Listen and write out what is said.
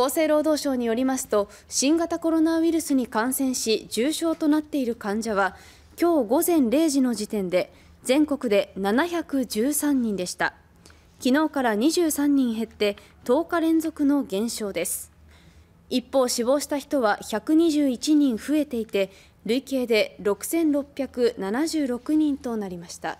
厚生労働省によりますと新型コロナウイルスに感染し重症となっている患者は今日午前0時の時点で全国で713人でした昨日から23人減って10日連続の減少です一方死亡した人は121人増えていて累計で6676人となりました